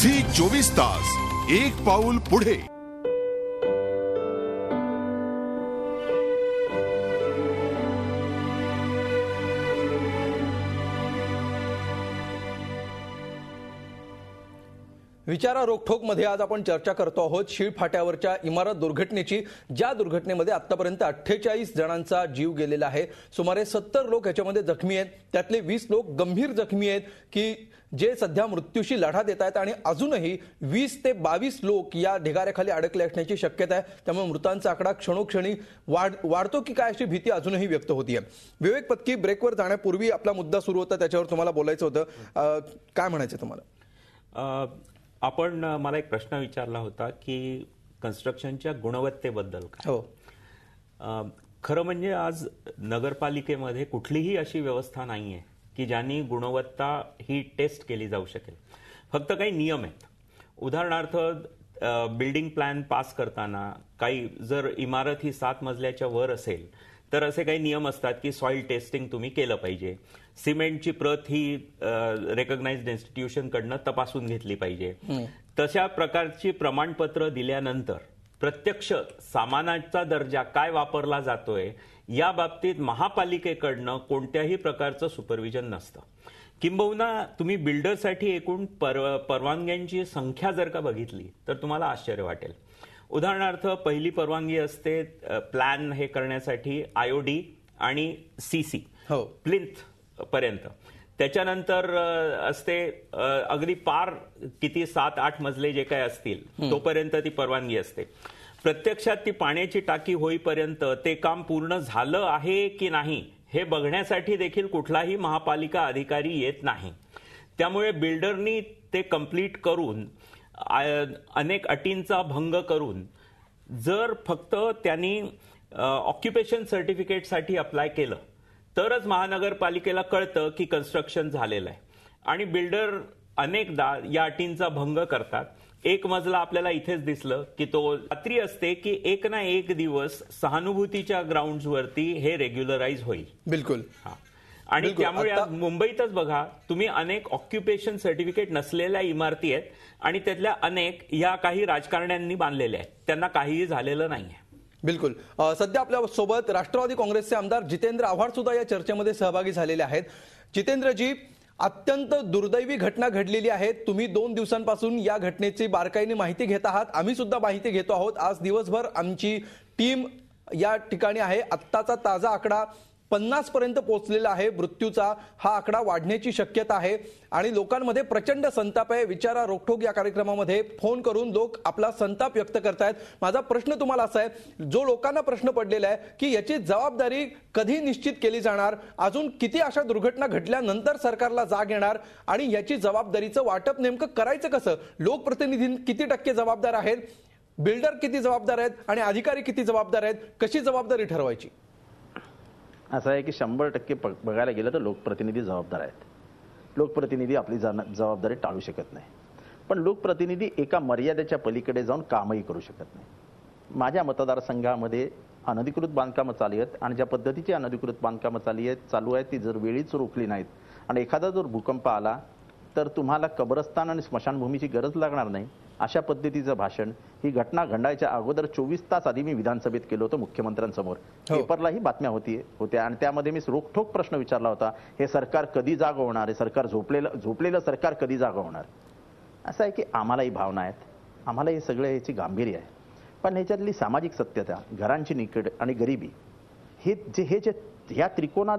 Zee चोवीस तास एक पाऊल पुढे विचारा मध्ये आज आपण चर्चा करतो आहोत शीळ फाट्यावरच्या इमारत दुर्घटनेची ज्या दुर्घटनेमध्ये आतापर्यंत अठ्ठेचाळीस जणांचा जीव गेलेला आहे सुमारे सत्तर लोक याच्यामध्ये जखमी आहेत त्यातले वीस लोक गंभीर जखमी आहेत की जे सध्या मृत्यूशी लढा देत आहेत आणि अजूनही वीस ते बावीस लोक या ढिगाऱ्याखाली अडकले असण्याची शक्यता आहे त्यामुळे मृतांचा आकडा क्षणोक्षणी वाढ वाढतो की काय अशी भीती अजूनही व्यक्त होती आहे विवेक पत्की ब्रेकवर जाण्यापूर्वी आपला मुद्दा सुरू होता त्याच्यावर तुम्हाला बोलायचं होतं काय म्हणायचं तुम्हाला आपण मला एक प्रश्न विचारला होता की कन्स्ट्रक्शनच्या गुणवत्तेबद्दल काय हो खरं म्हणजे आज नगरपालिकेमध्ये कुठलीही अशी व्यवस्था नाही आहे की ज्यांनी गुणवत्ता ही टेस्ट केली जाऊ शकेल फक्त काही नियम आहेत उदाहरणार्थ बिल्डिंग प्लॅन पास करताना काही जर इमारत ही सात मजल्याच्या वर असेल तर असे काही नियम असतात की सॉइल टेस्टिंग तुम्ही केलं पाहिजे सिमेंटची प्रत ही रेकग्नाइज्ड इन्स्टिट्यूशनकडनं तपासून घेतली पाहिजे तशा प्रकारची प्रमाणपत्र दिल्यानंतर प्रत्यक्ष सामानाचा दर्जा काय वापरला जातोय या बाबतीत महापालिकेकडनं कोणत्याही प्रकारचं सुपरविजन नसतं किंबहुना तुम्ही बिल्डरसाठी एकूण पर परवानग्यांची संख्या जर का बघितली तर तुम्हाला आश्चर्य वाटेल उदाहरणार्थ पहिली परवानगी असते प्लॅन हे करण्यासाठी आयओडी आणि सी सी हो प्लिंथ पर्यंत त्याच्यानंतर असते अगदी पार किती सात आठ मजले जे काय असतील तोपर्यंत ती परवानगी असते प्रत्यक्षात ती पाण्याची टाकी होईपर्यंत ते काम पूर्ण झालं आहे की नाही हे बघण्यासाठी देखील कुठलाही महापालिका अधिकारी येत नाही त्यामुळे बिल्डरनी ते कम्प्लीट करून अनेक अटींचा भंग करून जर फक्त त्यांनी ऑक्युपेशन सर्टिफिकेटसाठी अप्लाय केलं तरच महानगरपालिकेला कळतं की कन्स्ट्रक्शन झालेलं आहे आणि बिल्डर अनेकदा या अटींचा भंग करतात एक मजला आपल्याला इथेच दिसलं की तो रात्री असते की एक ना एक दिवस सहानुभूतीच्या ग्राउंड वरती हे रेग्युलराईज होईल बिलकुल आणि त्यामुळे मुंबईतच बघा तुम्ही अनेक ऑक्युपेशन सर्टिफिकेट नसलेल्या इमारती आहेत आणि त्यातल्या अनेक या काही राजकारण्यांनी बांधलेल्या आहेत त्यांना काहीही झालेलं नाहीये बिल्कुल सध्या आपल्या सोबत राष्ट्रवादी काँग्रेसचे आमदार जितेंद्र आव्हाड सुद्धा या चर्चेमध्ये सहभागी झालेले आहेत जितेंद्रजी अत्यंत दुर्दैवी घटना घडलेली आहे तुम्ही दोन दिवसांपासून या घटनेची बारकाईने माहिती घेत आहात आम्ही सुद्धा माहिती घेतो आहोत आज दिवसभर आमची टीम या ठिकाणी आहे आत्ताचा ताजा आकडा पन्नास पर्यंत पोहोचलेला आहे मृत्यूचा हा आकडा वाढण्याची शक्यता आहे आणि लोकांमध्ये प्रचंड संताप आहे विचारा रोखोक या कार्यक्रमामध्ये फोन करून लोक आपला संताप व्यक्त करतायत माझा प्रश्न तुम्हाला असा आहे जो लोकांना प्रश्न पडलेला आहे की याची जबाबदारी कधी निश्चित केली जाणार अजून किती अशा दुर्घटना घडल्यानंतर सरकारला जाग येणार आणि याची जबाबदारीचं वाटप नेमकं करायचं कसं लोकप्रतिनिधी किती टक्के जबाबदार आहेत बिल्डर किती जबाबदार आहेत आणि अधिकारी किती जबाबदार आहेत कशी जबाबदारी ठरवायची असं आहे की शंभर टक्के बघायला गेलं तर लोकप्रतिनिधी जबाबदार आहेत लोकप्रतिनिधी आपली जबाबदारी टाळू शकत नाही पण लोकप्रतिनिधी एका मर्यादेच्या पलीकडे जाऊन कामही करू शकत नाही माझ्या मतदारसंघामध्ये अनधिकृत बांधकामं चालू आहेत आणि ज्या पद्धतीची अनधिकृत बांधकामं चालू आहेत चालू आहेत ती जर वेळीच रोखली नाहीत आणि एखादा जर भूकंप आला तर तुम्हाला कब्रस्तान आणि स्मशानभूमीची गरज लागणार नाही अशा पद्धतीचं भाषण ही घटना घडायच्या अगोदर चोवीस तास आधी मी विधानसभेत केलं होतं मुख्यमंत्र्यांसमोर हो. पेपरलाही बातम्या होती होत्या आणि त्यामध्ये मी रोखठोक प्रश्न विचारला होता हे सरकार कधी जाग होणार हे सरकार झोपलेलं झोपलेलं सरकार कधी जाग होणार असं आहे की आम्हालाही भावना आहेत आम्हाला हे सगळं याची गांभीर्य आहे पण ह्याच्यातली सामाजिक सत्यता घरांची निकड आणि गरिबी हे जे हे जे ह्या त्रिकोणात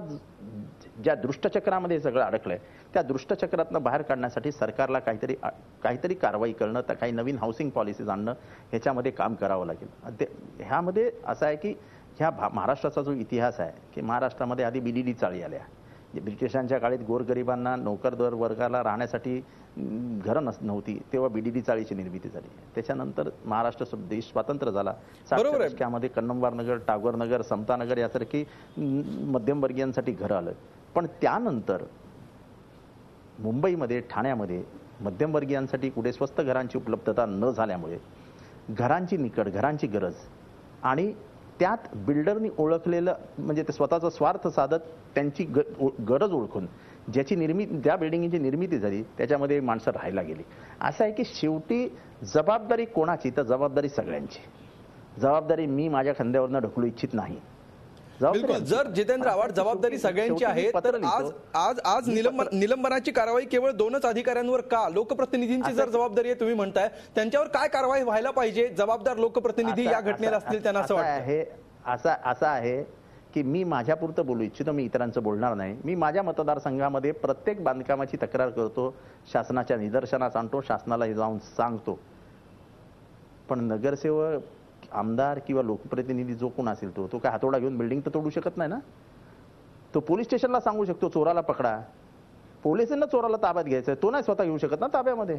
ज्या दृष्टचक्रामध्ये सगळं अडकलं आहे त्या दृष्टचक्रातनं बाहेर काढण्यासाठी सरकारला काहीतरी काहीतरी कारवाई करणं तर काही नवीन हाऊसिंग पॉलिसीज आणणं ह्याच्यामध्ये काम करावं लागेल ते ह्यामध्ये असं आहे की ह्या भा महाराष्ट्राचा जो इतिहास आहे की महाराष्ट्रामध्ये आधी बी चाळी आल्या ब्रिटिशांच्या काळीत गोरगरिबांना दर वर्गाला राहण्यासाठी घरं नस नव्हती तेव्हा बीडीडी चाळीची निर्मिती झाली त्याच्यानंतर महाराष्ट्र देश स्वातंत्र्य झाला त्यामध्ये कन्नमवार नगर टागोर नगर समतानगर यासारखी मध्यमवर्गीयांसाठी घरं आलं पण त्यानंतर मुंबईमध्ये ठाण्यामध्ये मध्यमवर्गीयांसाठी कुठे स्वस्त घरांची उपलब्धता न झाल्यामुळे घरांची निकड घरांची गरज आणि त्यात बिल्डरनी ओळखलेलं म्हणजे ते स्वतःचा स्वार्थ साधत त्यांची ग गरज ओळखून ज्याची निर्मिती त्या बिल्डिंगची निर्मिती झाली त्याच्यामध्ये माणसं राहायला गेली असं आहे की शेवटी जबाबदारी कोणाची तर जबाबदारी सगळ्यांची जबाबदारी मी माझ्या खांद्यावरनं ढकलू इच्छित नाही बिलकुल जर जितेंद्र आव्हाड जबाबदारी सगळ्यांची आहे तर आज आज आज निलंबनाची कारवाई केवळ दोनच अधिकाऱ्यांवर का लोकप्रतिनिधींची जर जबाबदारी आहे तुम्ही म्हणताय त्यांच्यावर काय कारवाई व्हायला पाहिजे जबाबदार लोकप्रतिनिधी या घटनेला असतील त्यांना असं आहे असा असा आहे की मी माझ्यापुरतं बोलू इच्छितो मी इतरांचं बोलणार नाही मी माझ्या मतदारसंघामध्ये प्रत्येक बांधकामाची तक्रार करतो शासनाच्या निदर्शनास आणतो शासनाला जाऊन सांगतो पण नगरसेवक आमदार किंवा लोकप्रतिनिधी जो कोण असेल तो तो काय हातोडा घेऊन बिल्डिंग तर तोडू शकत नाही ना तो पोलीस स्टेशनला सांगू शकतो चोराला पकडा पोलिसांना चोराला ताब्यात घ्यायचं तो नाही स्वतः घेऊ शकत ना ताब्यामध्ये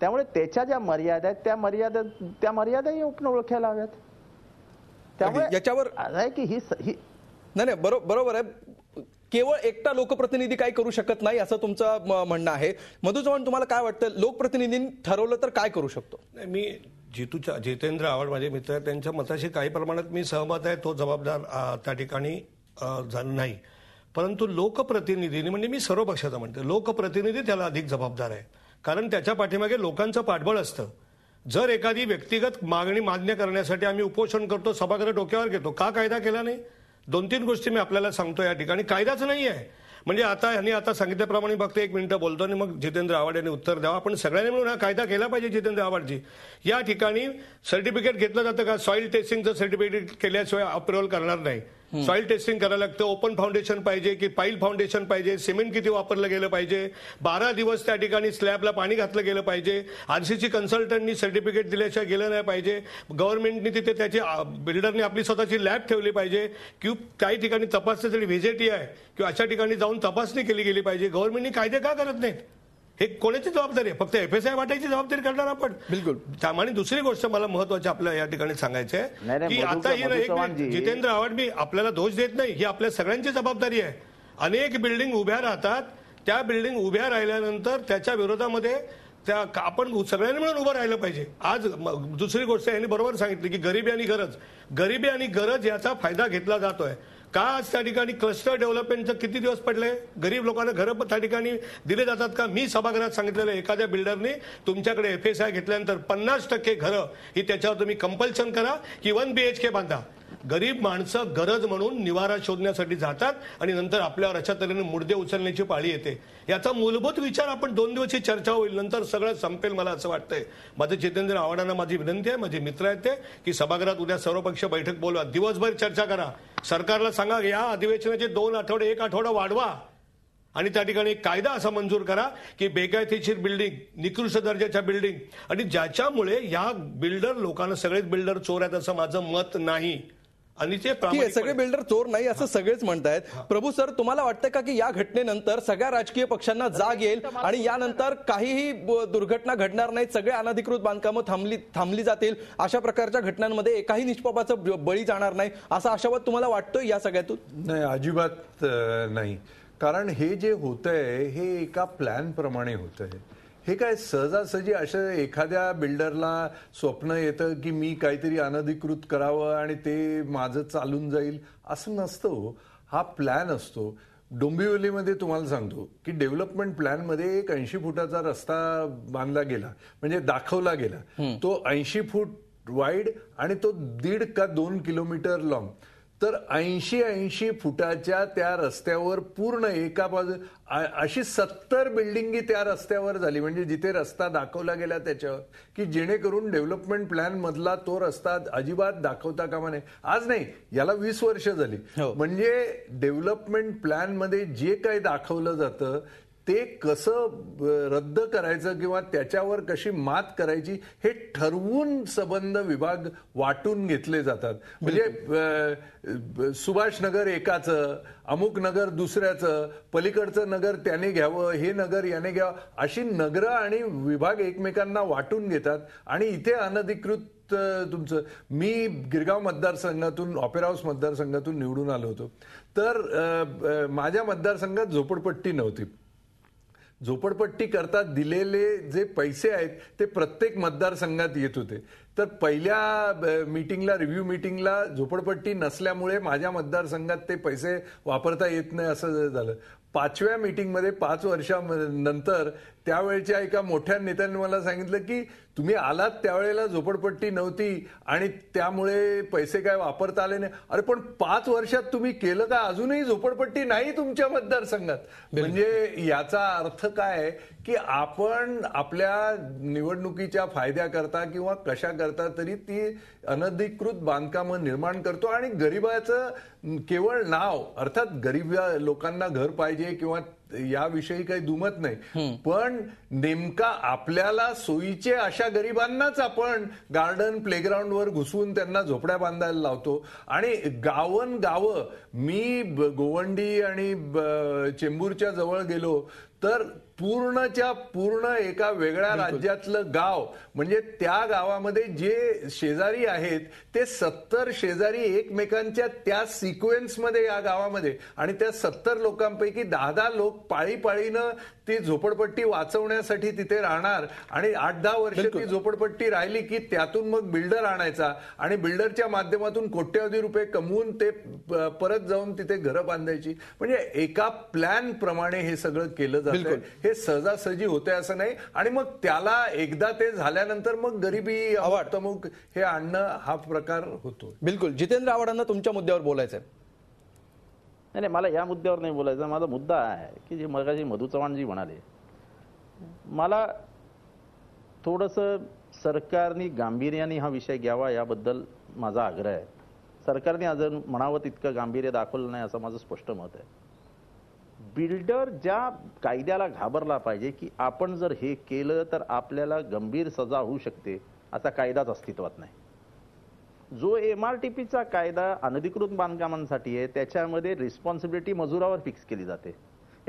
त्यामुळे त्याच्या ज्या मर्यादा आहेत त्या मर्यादा त्या मर्यादाही उपन ओळखायला हव्यात त्यामुळे याच्यावर की ही नाही बरोबर बरोबर आहे केवळ एकटा लोकप्रतिनिधी काय करू शकत नाही असं तुमचं म्हणणं आहे चव्हाण तुम्हाला काय वाटतं लोकप्रतिनिधी ठरवलं तर काय करू शकतो मी जितूच्या जितेंद्र आवड माझे मित्र त्यांच्या मताशी काही प्रमाणात मी सहमत आहे तो जबाबदार त्या ठिकाणी झाला नाही परंतु लोकप्रतिनिधीने म्हणजे मी सर्व पक्षाचा म्हणते लोकप्रतिनिधी त्याला अधिक जबाबदार आहे कारण त्याच्या पाठीमागे लोकांचं पाठबळ असतं जर एखादी व्यक्तिगत मागणी मान्य करण्यासाठी आम्ही उपोषण करतो सभागृह डोक्यावर घेतो का कायदा केला नाही दोन तीन गोष्टी मी आपल्याला सांगतो या ठिकाणी कायदाच नाही आहे म्हणजे आता ह्यांनी आता सांगितल्याप्रमाणे फक्त एक मिनिटं बोलतो आणि मग जितेंद्र आव्हाड यांनी उत्तर द्यावं आपण सगळ्यांनी मिळून हा कायदा केला पाहिजे जितेंद्र आव्हाडजी या ठिकाणी सर्टिफिकेट घेतलं जातं का सॉईल टेस्टिंगचं सर्टिफिकेट केल्याशिवाय अप्रुव्हल करणार नाही सॉइल टेस्टिंग करायला लागतं ओपन फाउंडेशन पाहिजे की पाईल फाउंडेशन पाहिजे सिमेंट किती वापरलं गेलं पाहिजे बारा दिवस त्या ठिकाणी स्लॅबला पाणी घातलं गेलं पाहिजे आरसीसी कन्सल्टंटनी सर्टिफिकेट दिल्याशिवाय गेलं नाही पाहिजे गव्हर्नमेंटनी तिथे त्याची बिल्डरने आपली स्वतःची लॅब ठेवली पाहिजे की काही ठिकाणी तपासण्यासाठी व्हिजेटी आहे किंवा अशा ठिकाणी जाऊन तपासणी केली गेली पाहिजे गव्हर्नमेंटनी कायदे का करत नाहीत हे कोणाची जबाबदारी आहे फक्त एफ एस आय वाटायची जबाबदारी करणार आपण बिलकुल आणि दुसरी गोष्ट मला महत्वाची आपल्या या ठिकाणी सांगायची आहे की आता हे जितेंद्र आव्हाड आपल्याला दोष देत नाही ही आपल्या सगळ्यांची जबाबदारी आहे अनेक बिल्डिंग उभ्या राहतात त्या बिल्डिंग उभ्या राहिल्यानंतर त्याच्या विरोधामध्ये त्या आपण सगळ्यांनी मिळून उभं राहिलं पाहिजे आज दुसरी गोष्ट यांनी बरोबर सांगितली की गरीबी आणि गरज गरिबी आणि गरज याचा फायदा घेतला जातोय का आज त्या ठिकाणी क्लस्टर डेव्हलपमेंटचं किती दिवस पडले गरीब लोकांना घरं त्या ठिकाणी दिले जातात का मी सभागृहात सांगितलेलं एखाद्या बिल्डरने तुमच्याकडे एफ एस आय घेतल्यानंतर पन्नास टक्के घरं ही त्याच्यावर तुम्ही कंपल्शन करा की वन बीएचके एच के बांधा गरीब माणसं गरज म्हणून निवारा शोधण्यासाठी जातात आणि नंतर आपल्यावर अशा तऱ्हेने मुर्दे उचलण्याची पाळी येते याचा मूलभूत विचार आपण दोन दिवसची चर्चा होईल नंतर सगळं संपेल मला असं वाटतंय माझं जितेंद्र आव्हाडांना माझी विनंती आहे माझे मित्र आहेत ते की सभागृहात उद्या सर्वपक्षीय बैठक बोलवा दिवसभर चर्चा करा सरकारला सांगा या अधिवेशनाचे दोन आठवडे एक आठवडा वाढवा आणि त्या ठिकाणी एक कायदा असा मंजूर करा की बेकायदेशीर बिल्डिंग निकृष्ट दर्जाच्या बिल्डिंग आणि ज्याच्यामुळे या बिल्डर लोकांना सगळेच बिल्डर चोर आहेत असं माझं मत नाही आणि ते सगळे बिल्डर चोर नाही असं सगळेच म्हणतायत प्रभू सर तुम्हाला वाटतं का की या घटनेनंतर सगळ्या राजकीय पक्षांना जाग येईल आणि यानंतर काहीही दुर्घटना घडणार नाहीत सगळे अनधिकृत बांधकामं थांबली थांबली जातील अशा प्रकारच्या घटनांमध्ये एकाही निष्पापाचं बळी जाणार नाही असा आशावाद तुम्हाला वाटतोय या सगळ्यातून नाही अजिबात नाही कारण हे जे होतंय हे एका प्लॅनप्रमाणे होतंय हे काय सहजासहजी अशा एखाद्या बिल्डरला स्वप्न येतं की मी काहीतरी अनधिकृत करावं आणि ते माझं चालून जाईल असं नसतं हो. हा प्लॅन असतो डोंबिवलीमध्ये तुम्हाला सांगतो की डेव्हलपमेंट प्लॅनमध्ये एक ऐंशी फुटाचा रस्ता बांधला गेला म्हणजे दाखवला गेला तो ऐंशी फूट वाईड आणि तो दीड का दोन किलोमीटर लॉंग तर ऐंशी ऐंशी फुटाच्या त्या रस्त्यावर पूर्ण एका बाजू अशी सत्तर बिल्डिंगी त्या रस्त्यावर झाली म्हणजे जिथे रस्ता दाखवला गेला त्याच्यावर की जेणेकरून डेव्हलपमेंट प्लॅन मधला तो रस्ता अजिबात दाखवता कामा नये आज नाही याला वीस वर्ष झाली हो. म्हणजे डेव्हलपमेंट प्लॅन मध्ये जे काही दाखवलं जातं ते कसं रद्द करायचं किंवा त्याच्यावर कशी मात करायची हे ठरवून संबंध विभाग वाटून घेतले जातात म्हणजे सुभाष नगर एकाचं अमुक नगर दुसऱ्याचं पलीकडचं नगर त्याने घ्यावं हे नगर याने घ्यावं अशी नगरं आणि विभाग एकमेकांना वाटून घेतात आणि इथे अनधिकृत तुमचं मी गिरगाव मतदारसंघातून ऑपेरा मतदारसंघातून निवडून आलो होतो तर माझ्या मतदारसंघात झोपडपट्टी नव्हती झोपडपट्टी करता दिलेले जे पैसे आहेत ते प्रत्येक मतदारसंघात येत होते तर पहिल्या मीटिंगला रिव्ह्यू मीटिंगला झोपडपट्टी नसल्यामुळे माझ्या मतदारसंघात ते पैसे वापरता येत नाही असं झालं पाचव्या मीटिंगमध्ये पाच वर्षानंतर त्यावेळच्या एका मोठ्या नेत्याने मला सांगितलं की तुम्ही आलात त्यावेळेला झोपडपट्टी नव्हती आणि त्यामुळे पैसे काय वापरता आले नाही अरे पण पाच वर्षात तुम्ही केलं का अजूनही झोपडपट्टी नाही तुमच्या मतदारसंघात म्हणजे याचा अर्थ काय की आपण आपल्या निवडणुकीच्या करता किंवा कशा करता तरी ती अनधिकृत बांधकामं निर्माण करतो आणि गरीबाचं केवळ नाव अर्थात गरीब लोकांना घर पाहिजे किंवा याविषयी काही दुमत नाही पण नेमका आपल्याला सोयीचे अशा गरिबांनाच आपण गार्डन वर घुसवून त्यांना झोपड्या बांधायला लावतो आणि गावन गावं मी गोवंडी आणि चेंबूरच्या जवळ गेलो तर पूर्णच्या पूर्ण एका वेगळ्या राज्यातलं गाव म्हणजे त्या गावामध्ये जे शेजारी आहेत ते सत्तर शेजारी एकमेकांच्या त्या सिक्वेन्समध्ये या गावामध्ये आणि त्या सत्तर लोकांपैकी दहा दहा लोक पाळी पाळीनं ती झोपडपट्टी वाचवण्यासाठी तिथे राहणार आणि आठ दहा वर्ष ती झोपडपट्टी राहिली की त्यातून मग बिल्डर आणायचा आणि बिल्डरच्या माध्यमातून कोट्यवधी रुपये कमवून ते परत जाऊन तिथे घरं बांधायची म्हणजे एका प्लॅन प्रमाणे हे सगळं केलं जातं हे सहजासहजी होते असं नाही आणि मग त्याला एकदा ते झाल्यानंतर मग गरिबी मग हे आणणं हा प्रकार होतो बिलकुल जितेंद्र आवडांना तुमच्या मुद्द्यावर बोलायचं नाही नाही मला या मुद्द्यावर नाही बोलायचं माझा मुद्दा आहे की जे मगाशी मधू चव्हाणजी म्हणाले मला थोडंसं सरकारने गांभीर्याने हा विषय घ्यावा याबद्दल माझा आग्रह आहे सरकारने अजून म्हणावं तितकं गांभीर्य दाखवलं नाही असं माझं स्पष्ट मत आहे बिल्डर ज्या कायद्याला घाबरला पाहिजे की आपण जर हे केलं तर आपल्याला गंभीर सजा होऊ शकते असा कायदाच अस्तित्वात नाही जो एम आर टी पीचा कायदा अनधिकृत बांधकामांसाठी आहे त्याच्यामध्ये रिस्पॉन्सिबिलिटी मजुरावर फिक्स केली जाते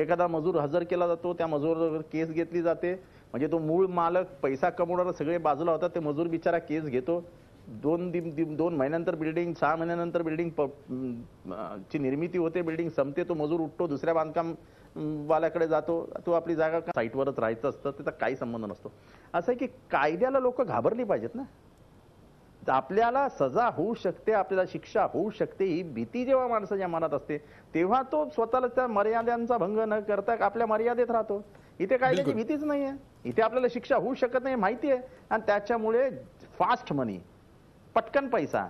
एखादा मजूर हजर केला जातो त्या मजुरावर केस घेतली जाते म्हणजे तो मूळ मालक पैसा कमवणारा सगळे बाजूला होता ते मजूर बिचारा केस घेतो दोन दिन दिन दोन महिन्यानंतर बिल्डिंग सहा महिन्यानंतर बिल्डिंग ची निर्मिती होते बिल्डिंग संपते तो मजूर उठतो दुसऱ्या बांधकाम वाल्याकडे जातो तो आपली जागा साईटवरच राहायचं असतं त्याचा काही संबंध नसतो असं आहे की कायद्याला लोक घाबरली पाहिजेत ना आपल्याला सजा होऊ शकते आपल्याला शिक्षा होऊ शकते ही भीती जेव्हा माणसाच्या मनात असते तेव्हा तो स्वतःला त्या मर्यादांचा भंग न करता आपल्या मर्यादेत राहतो इथे कायद्याची भीतीच नाही आहे इथे आपल्याला शिक्षा होऊ शकत नाही माहिती आहे आणि त्याच्यामुळे फास्ट मनी पटकन पैसा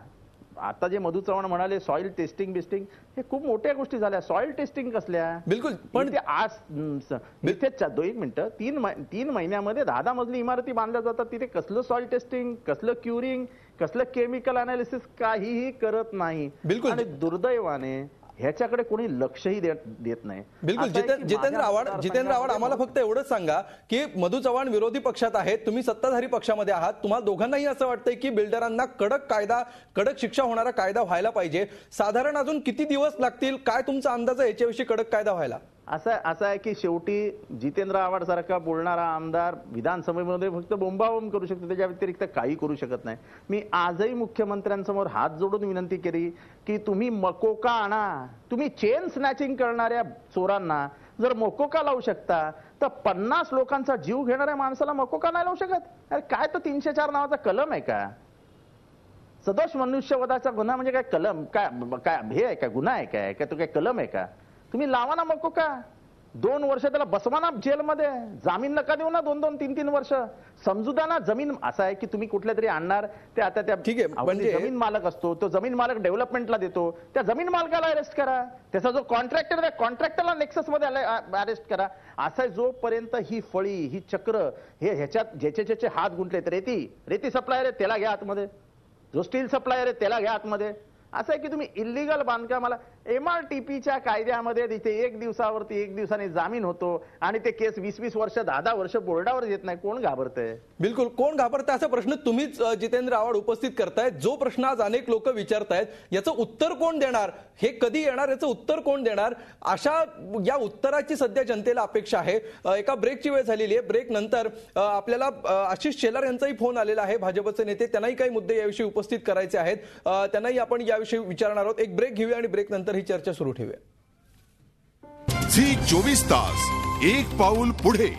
आता जे मधु चव्हाण म्हणाले सॉइल टेस्टिंग बिस्टिंग हे खूप मोठ्या गोष्टी झाल्या सॉइल टेस्टिंग कसल्या बिलकुल पण ते आज दो दोन मिनिटं तीन तीन महिन्यामध्ये दहा दहा मजली इमारती बांधल्या जातात तिथे कसलं सॉइल टेस्टिंग कसलं क्युरिंग कसलं केमिकल अनालिसिस काहीही करत नाही बिलकुल आणि दुर्दैवाने ह्याच्याकडे कोणी लक्षही देत नाही बिलकुल जितेंद्र आव्हाड जितेंद्र आव्हाड आम्हाला फक्त एवढंच सांगा की मधु चव्हाण विरोधी पक्षात आहेत तुम्ही सत्ताधारी पक्षामध्ये आहात तुम्हाला दोघांनाही असं वाटतंय की बिल्डरांना कडक कायदा कडक शिक्षा होणारा कायदा व्हायला पाहिजे साधारण अजून किती दिवस लागतील काय तुमचा अंदाज आहे याच्याविषयी कडक कायदा व्हायला असं असं आहे की शेवटी जितेंद्र आव्हाडसारखा बोलणारा आमदार विधानसभेमध्ये फक्त बोंबाबोंब करू शकतो त्याच्या व्यतिरिक्त काही करू शकत नाही मी आजही मुख्यमंत्र्यांसमोर हात जोडून विनंती केली की तुम्ही मकोका आणा तुम्ही चेन स्नॅचिंग करणाऱ्या चोरांना जर मकोका लावू शकता तर पन्नास लोकांचा जीव घेणाऱ्या माणसाला मकोका नाही लावू शकत अरे काय तर तीनशे चार नावाचा कलम आहे का सदोष मनुष्यवधाचा गुन्हा म्हणजे काय कलम काय काय हे आहे का गुन्हा आहे काय काय तो काय कलम आहे का तुम्ही लावा ना मको का दोन वर्ष त्याला बसवा ना जेलमध्ये जामीन नका देऊ ना दोन दोन तीन तीन वर्ष समजूदा ना जमीन असा आहे की तुम्ही कुठल्या तरी आणणार ते आता त्या ठीक आहे म्हणजे जमीन मालक असतो तो जमीन मालक डेव्हलपमेंटला देतो त्या जमीन मालकाला अरेस्ट करा त्याचा जो कॉन्ट्रॅक्टर त्या कॉन्ट्रॅक्टरला नेक्सस मध्ये अरेस्ट करा असा जोपर्यंत ही फळी ही चक्र हे ह्याच्यात ज्याचे ज्याचे हात गुंटलेत रेती रेती सप्लायर आहे त्याला घ्या आतमध्ये जो स्टील सप्लायर आहे त्याला घ्या आतमध्ये असं आहे की तुम्ही इलिगल बांधकामाला एम कायद्यामध्ये तिथे एक दिवसावरती एक दिवसाने जामीन होतो आणि ते केस वीस वीस वर्ष दहा दहा वर्ष बोर्डावर येत नाही कोण घाबरते बिलकुल कोण घाबरते असा प्रश्न तुम्हीच जितेंद्र आव्हाड उपस्थित करतायत जो प्रश्न आज अनेक लोक विचारतायत याचं उत्तर कोण देणार हे कधी येणार याचं उत्तर कोण देणार अशा या उत्तराची सध्या जनतेला अपेक्षा आहे एका ब्रेकची वेळ झालेली आहे ब्रेक नंतर आपल्याला आशिष शेलार यांचाही फोन आलेला आहे भाजपचे नेते त्यांनाही काही मुद्दे याविषयी उपस्थित करायचे आहेत त्यांनाही आपण याविषयी विचारणार आहोत एक ब्रेक घेऊया आणि ब्रेक नंतर ही चर्चा सुरू ठेवूया झी चोवीस तास एक पाऊल पुढे